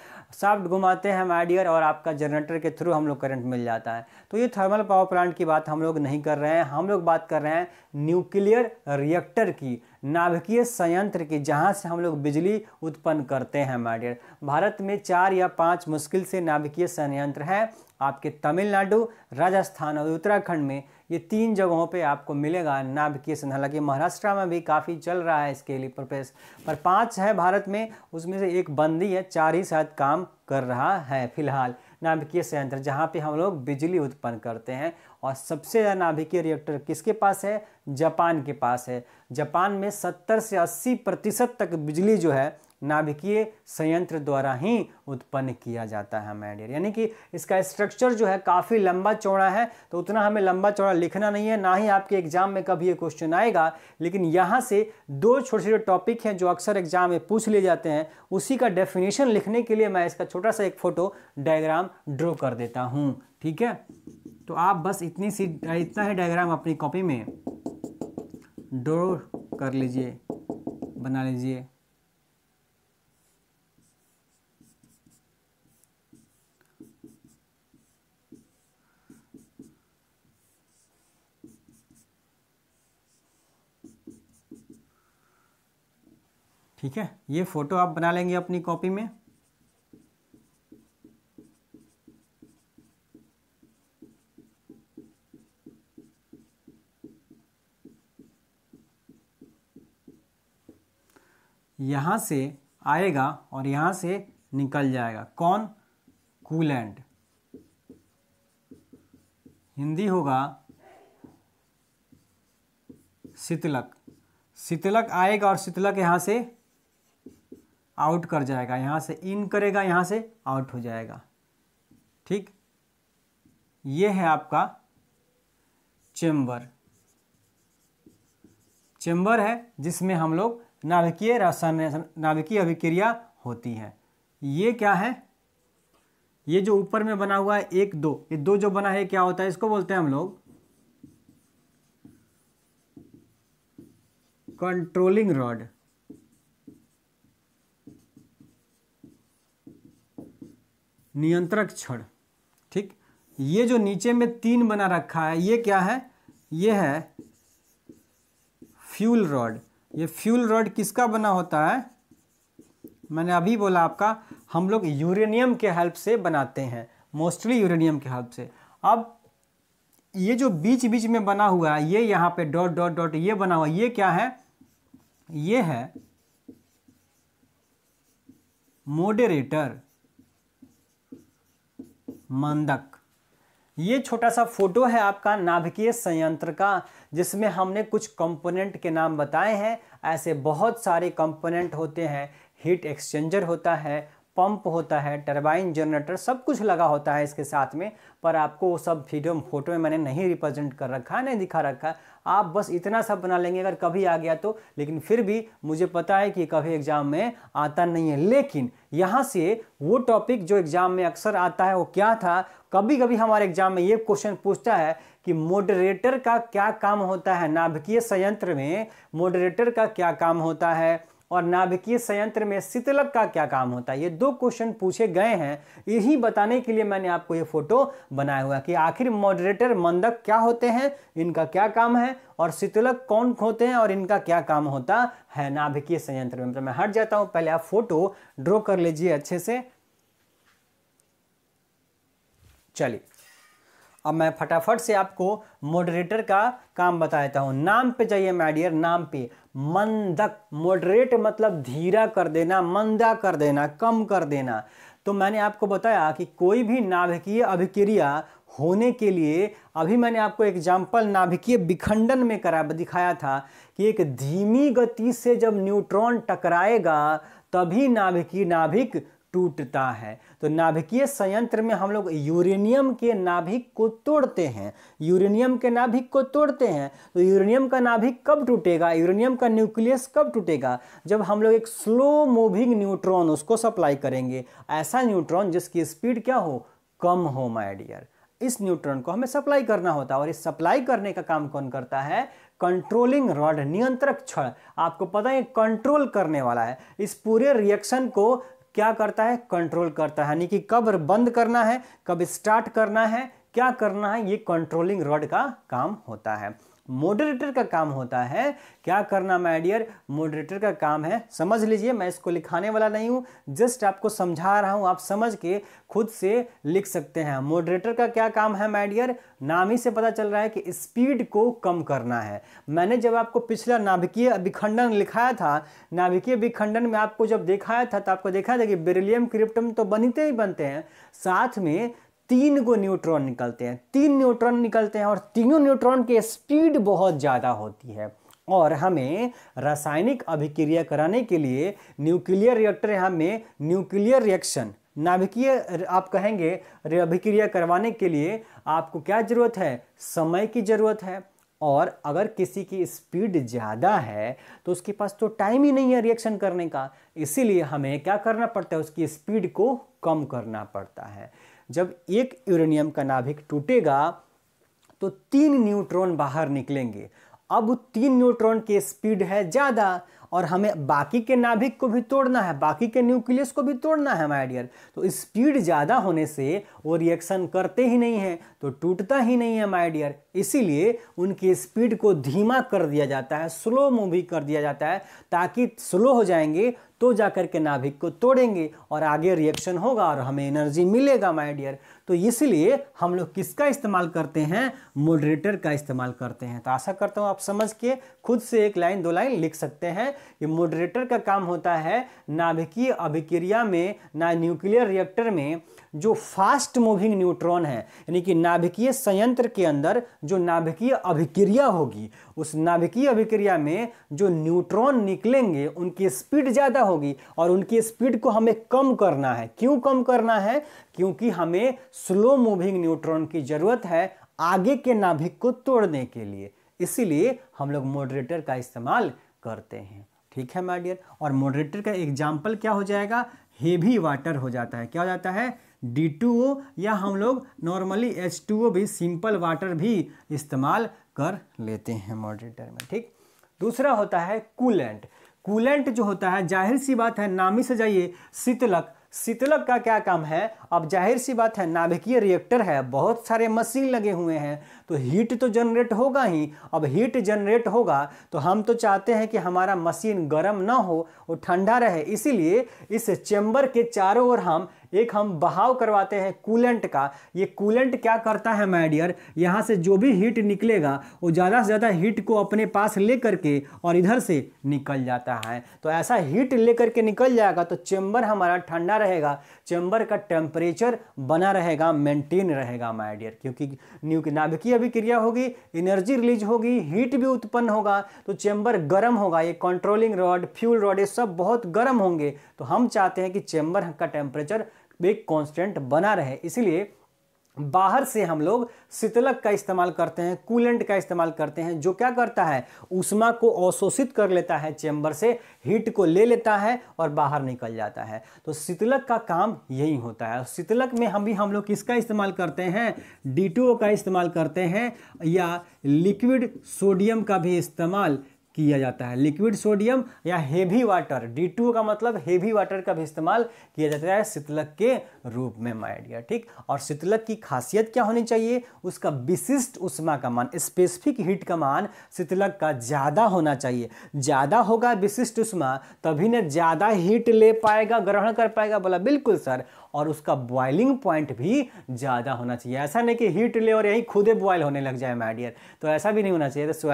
साफ्ट घुमाते हैं माइडियर और आपका जनरेटर के थ्रू हम लोग करंट मिल जाता है तो ये थर्मल पावर प्लांट की बात हम लोग नहीं कर रहे हैं हम लोग बात कर रहे हैं न्यूक्लियर रिएक्टर की नाभिकीय संयंत्र की जहाँ से हम लोग बिजली उत्पन्न करते हैं माइडियर भारत में चार या पाँच मुश्किल से नाभिकीय संयंत्र हैं आपके तमिलनाडु राजस्थान और उत्तराखंड में ये तीन जगहों पे आपको मिलेगा नाभिकीय हालांकि महाराष्ट्र में भी काफ़ी चल रहा है इसके लिए प्रोपेस पर पाँच है भारत में उसमें से एक बंदी है चार ही साथ काम कर रहा है फिलहाल नाभिकीय संयंत्र जहाँ पे हम लोग बिजली उत्पन्न करते हैं और सबसे ज़्यादा नाभिकीय रिएक्टर किसके पास है जापान के पास है जापान में 70 से 80 प्रतिशत तक बिजली जो है नाभिकीय संयंत्र द्वारा ही उत्पन्न किया जाता है मैडियर यानी कि इसका स्ट्रक्चर जो है काफ़ी लंबा चौड़ा है तो उतना हमें लंबा चौड़ा लिखना नहीं है ना ही आपके एग्जाम में कभी ये क्वेश्चन आएगा लेकिन यहाँ से दो छोटे छोटे टॉपिक हैं जो अक्सर एग्जाम में पूछ लिए जाते हैं उसी का डेफिनेशन लिखने के लिए मैं इसका छोटा सा एक फ़ोटो डायग्राम ड्रॉ कर देता हूँ ठीक है तो आप बस इतनी सी इतना ही डायग्राम अपनी कॉपी में ड्रॉ कर लीजिए बना लीजिए ठीक है ये फोटो आप बना लेंगे अपनी कॉपी में यहां से आएगा और यहां से निकल जाएगा कौन कूलेंट हिंदी होगा शीतलक शीतलक आएगा और शीतलक यहां से आउट कर जाएगा यहाँ से इन करेगा यहाँ से आउट हो जाएगा ठीक ये है आपका चेम्बर चेम्बर है जिसमें हम लोग नाभिकीय रासायन नाभिकीय अभिक्रिया होती है ये क्या है ये जो ऊपर में बना हुआ है एक दो ये दो जो बना है क्या होता है इसको बोलते हैं हम लोग कंट्रोलिंग रॉड नियंत्रक क्षण ठीक ये जो नीचे में तीन बना रखा है ये क्या है ये है फ्यूल रॉड ये फ्यूल रॉड किसका बना होता है मैंने अभी बोला आपका हम लोग यूरेनियम के हेल्प से बनाते हैं मोस्टली यूरेनियम के हेल्प से अब ये जो बीच बीच में बना हुआ है ये यहाँ पे डॉट डॉट डॉट ये बना हुआ ये क्या है ये है मोडरेटर मंदक ये छोटा सा फोटो है आपका नाभिकीय संयंत्र का जिसमें हमने कुछ कंपोनेंट के नाम बताए हैं ऐसे बहुत सारे कंपोनेंट होते हैं हीट एक्सचेंजर होता है पंप होता है टरबाइन जनरेटर सब कुछ लगा होता है इसके साथ में पर आपको वो सब वीडियो फोटो में मैंने नहीं रिप्रेजेंट कर रखा है नहीं दिखा रखा है आप बस इतना सब बना लेंगे अगर कभी आ गया तो लेकिन फिर भी मुझे पता है कि कभी एग्ज़ाम में आता नहीं है लेकिन यहाँ से वो टॉपिक जो एग्ज़ाम में अक्सर आता है वो क्या था कभी कभी हमारे एग्ज़ाम में ये क्वेश्चन पूछता है कि मॉडरेटर का क्या काम होता है नाभिकीय संयंत्र में मॉडरेटर का क्या काम होता है और नाभिकीय संयंत्र में शीतलक का क्या काम होता है ये दो क्वेश्चन पूछे गए हैं यही बताने के लिए मैंने आपको ये फोटो बनाया हुआ कि आखिर मॉडरेटर मंदक क्या होते हैं इनका क्या काम है और शीतलक कौन होते हैं और इनका क्या काम होता है नाभिकीय संयंत्र में मतलब मैं हट जाता हूँ पहले आप फोटो ड्रॉ कर लीजिए अच्छे से चलिए अब मैं फटाफट से आपको मॉडरेटर का काम बता देता हूँ नाम पे चाहिए मैडियर नाम पे मंदक मॉडरेट मतलब धीरा कर देना मंदा कर देना कम कर देना तो मैंने आपको बताया कि कोई भी नाभिकीय अभिक्रिया होने के लिए अभी मैंने आपको एग्जाम्पल नाभिकीय विखंडन में करा दिखाया था कि एक धीमी गति से जब न्यूट्रॉन टकराएगा तभी नाभिकीय नाभिक टूटता है तो नाभिकीय संयंत्र में हम लोग यूरेनियम के नाभिक को तोड़ते हैं यूरेनियम के नाभिक को तोड़ते हैं तो यूरेनियम का नाभिक कब टूटेगा यूरेनियम का न्यूक्लियस कब टूटेगा जब हम लोग एक स्लो मूविंग न्यूट्रॉन उसको सप्लाई करेंगे ऐसा न्यूट्रॉन जिसकी स्पीड क्या हो कम हो माइडियर इस न्यूट्रॉन को हमें सप्लाई करना होता है और इस सप्लाई करने का काम कौन करता है कंट्रोलिंग रॉड नियंत्रक क्षण आपको पता है कंट्रोल करने वाला है इस पूरे रिएक्शन को क्या करता है कंट्रोल करता है यानी कि कब बंद करना है कब स्टार्ट करना है क्या करना है ये कंट्रोलिंग रॉड का काम होता है मॉडरेटर का काम होता है क्या करना माय डियर मॉडरेटर का काम है समझ लीजिए मैं इसको लिखाने वाला नहीं हूं जस्ट आपको समझा रहा हूं आप समझ के खुद से लिख सकते हैं मॉडरेटर का क्या काम है माय डियर नाम ही से पता चल रहा है कि स्पीड को कम करना है मैंने जब आपको पिछला नाभिकीय अभिखंडन लिखाया था नाभिकीय अभिखंडन में आपको जब देखाया था तो आपको देखा था कि बेरिलियम क्रिप्टम तो बनते ही बनते हैं साथ में तीन गो न्यूट्रॉन निकलते हैं तीन न्यूट्रॉन निकलते हैं और तीनों न्यूट्रॉन की स्पीड बहुत ज़्यादा होती है और हमें रासायनिक अभिक्रिया कराने के लिए न्यूक्लियर रिएक्टर हमें न्यूक्लियर रिएक्शन नाभिकीय आप कहेंगे अभिक्रिया करवाने के लिए आपको क्या ज़रूरत है समय की ज़रूरत है और अगर किसी की स्पीड ज़्यादा है तो उसके पास तो टाइम ही नहीं है रिएक्शन करने का इसीलिए हमें क्या करना पड़ता है उसकी स्पीड को कम करना पड़ता है जब एक यूरेनियम का नाभिक टूटेगा तो तीन न्यूट्रॉन बाहर निकलेंगे अब तीन न्यूट्रॉन की स्पीड है ज़्यादा और हमें बाकी के नाभिक को भी तोड़ना है बाकी के न्यूक्लियस को भी तोड़ना है माइडियर तो स्पीड ज़्यादा होने से वो रिएक्शन करते ही नहीं है तो टूटता ही नहीं है माइडियर इसीलिए उनकी स्पीड को धीमा कर दिया जाता है स्लो मूवी कर दिया जाता है ताकि स्लो हो जाएंगे तो जाकर के नाभिक को तोड़ेंगे और आगे रिएक्शन होगा और हमें एनर्जी मिलेगा माय डियर तो इसलिए हम लोग किसका इस्तेमाल करते हैं मॉडरेटर का इस्तेमाल करते हैं तो आशा करता हूँ आप समझ के खुद से एक लाइन दो लाइन लिख सकते हैं कि मॉडरेटर का काम होता है नाभिकीय अभिक्रिया में ना न्यूक्लियर रिएक्टर में जो फास्ट मूविंग न्यूट्रॉन है यानी कि नाभिकीय संयंत्र के अंदर जो नाभिकीय अभिक्रिया होगी उस नाभिकीय अभिक्रिया में जो न्यूट्रॉन निकलेंगे उनकी स्पीड ज़्यादा होगी और उनकी स्पीड को हमें कम करना है क्यों कम करना है क्योंकि हमें स्लो मूविंग न्यूट्रॉन की ज़रूरत है आगे के नाभिक को तोड़ने के लिए इसीलिए हम लोग मॉडरेटर का इस्तेमाल करते हैं ठीक है माइडियर और मॉडरेटर का एग्जाम्पल क्या हो जाएगा हेवी वाटर हो जाता है क्या हो जाता है डी या हम लोग नॉर्मली एच भी सिंपल वाटर भी इस्तेमाल कर लेते हैं मॉडरेटर में ठीक दूसरा होता है कूलेंट कूलेंट जो होता है जाहिर सी बात है नामी से जाइए शीतलक शीतलक का क्या काम है अब जाहिर सी बात है नाभिकीय रिएक्टर है बहुत सारे मशीन लगे हुए हैं तो हीट तो जनरेट होगा ही अब हीट जनरेट होगा तो हम तो चाहते हैं कि हमारा मशीन गर्म ना हो वो ठंडा रहे इसीलिए इस चेंबर के चारों ओर हम एक हम बहाव करवाते हैं कूलेंट का ये कूलेंट क्या करता है माइडियर यहाँ से जो भी हीट निकलेगा वो ज़्यादा से ज़्यादा हीट को अपने पास ले करके और इधर से निकल जाता है तो ऐसा हीट ले करके निकल जाएगा तो चेंबर हमारा ठंडा रहेगा चेंबर का टेम्परेचर बना रहेगा मेंटेन रहेगा माइडियर क्योंकि न्यूक नाभिकीय अभिक्रिया होगी एनर्जी रिलीज होगी हीट भी उत्पन्न होगा तो चेंबर गर्म होगा ये कंट्रोलिंग रॉड फ्यूल रॉड ये सब बहुत गर्म होंगे तो हम चाहते हैं कि चेंबर का टेम्परेचर वे कांस्टेंट बना रहे इसीलिए बाहर से हम लोग शीतलक का इस्तेमाल करते हैं कूलेंट का इस्तेमाल करते हैं जो क्या करता है उष्मा को अवशोषित कर लेता है चैम्बर से हीट को ले लेता है और बाहर निकल जाता है तो शीतलक का काम यही होता है शीतलक में हम भी हम लोग किसका इस्तेमाल करते हैं डी का इस्तेमाल करते हैं या लिक्विड सोडियम का भी इस्तेमाल किया जाता है लिक्विड सोडियम या हेवी वाटर डी टू का मतलब हेवी वाटर का भी इस्तेमाल किया जाता है शीतलक के रूप में माइडिया ठीक और शीतलक की खासियत क्या होनी चाहिए उसका विशिष्ट उष्मा का मान स्पेसिफिक हीट का मान शीतलक का ज़्यादा होना चाहिए ज़्यादा होगा विशिष्ट उष्मा तभी न ज़्यादा हीट ले पाएगा ग्रहण कर पाएगा बोला बिल्कुल सर और उसका बॉइलिंग पॉइंट भी ज़्यादा होना चाहिए ऐसा नहीं कि हीट ले और यहीं खुदे बॉयल होने लग जाए माइडियर तो ऐसा भी नहीं होना चाहिए तो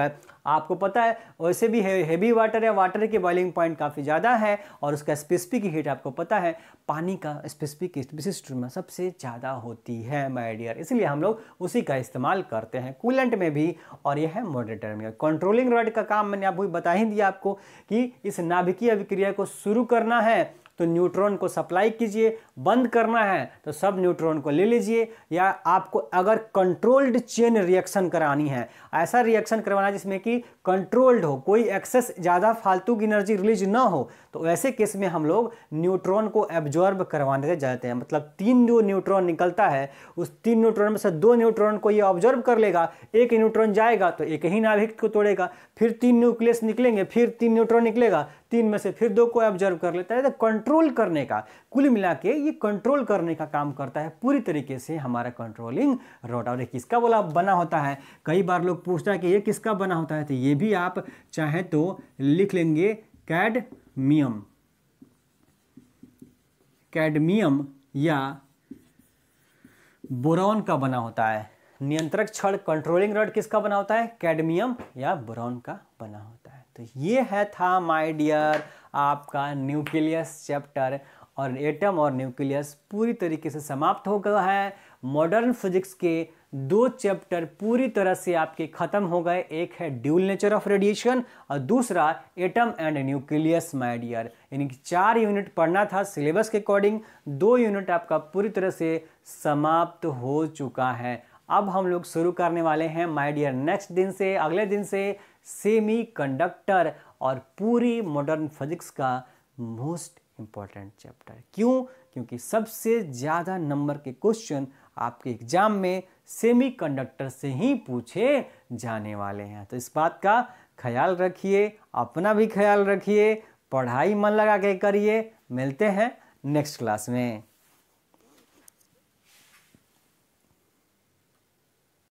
आपको पता है वैसे भी हैवी वाटर है वाटर के बॉइलिंग पॉइंट काफ़ी ज़्यादा है और उसका स्पेसिफिक हीट आपको पता है पानी का स्पेसिफिक हीट विशिष्ट में सबसे ज़्यादा होती है माइडियर डियर इसलिए हम लोग उसी का इस्तेमाल करते हैं कूलेंट में भी और यह है मोडरेटर में कंट्रोलिंग रॉड का काम मैंने आपको बता ही दिया आपको कि इस नाभिकीय अभिक्रिया को शुरू करना है तो न्यूट्रॉन को सप्लाई कीजिए बंद करना है तो सब न्यूट्रॉन को ले लीजिए या आपको अगर कंट्रोल्ड चेन रिएक्शन करानी है ऐसा रिएक्शन करवाना जिसमें कि कंट्रोल्ड हो कोई एक्सेस ज़्यादा फालतू की एनर्जी रिलीज ना हो तो ऐसे केस में हम लोग न्यूट्रॉन को एब्जॉर्ब करवाने जाते हैं मतलब तीन जो न्यूट्रॉन निकलता है उस तीन न्यूट्रॉन में से दो न्यूट्रॉन को ये ऑब्जॉर्ब कर लेगा एक न्यूट्रॉन जाएगा तो एक ही नाभिक को तोड़ेगा फिर तीन न्यूक्लियस निकलेंगे फिर तीन न्यूट्रॉन निकलेगा तीन में से फिर दो को ऑब्जर्व कर लेता है तो कंट्रोल करने का कुल मिला के ये कंट्रोल करने का काम करता है पूरी तरीके से हमारा कंट्रोलिंग रोड और किसका बोला बना होता है कई बार लोग पूछता है कि ये किसका बना होता है तो ये भी आप चाहें तो लिख लेंगे कैडमियम कैडमियम या बोरॉन का बना होता है नियंत्रक क्षण कंट्रोलिंग रड किसका बना होता है कैडमियम या बोरॉन का बना होता है तो ये है था माय डियर आपका न्यूक्लियस चैप्टर और एटम और न्यूक्लियस पूरी तरीके से समाप्त हो गया है मॉडर्न फिजिक्स के दो चैप्टर पूरी तरह से आपके ख़त्म हो गए एक है ड्यूल नेचर ऑफ रेडिएशन और दूसरा एटम एंड न्यूक्लियस माइडियर यानी कि चार यूनिट पढ़ना था सिलेबस के अकॉर्डिंग दो यूनिट आपका पूरी तरह से समाप्त हो चुका है अब हम लोग शुरू करने वाले हैं माइडियर नेक्स्ट दिन से अगले दिन से सेमी कंडक्टर और पूरी मॉडर्न फिजिक्स का मोस्ट इंपॉर्टेंट चैप्टर क्यों क्योंकि सबसे ज़्यादा नंबर के क्वेश्चन आपके एग्जाम में सेमीकंडक्टर से ही पूछे जाने वाले हैं तो इस बात का ख्याल रखिए अपना भी ख्याल रखिए पढ़ाई मन लगा के करिए मिलते हैं नेक्स्ट क्लास में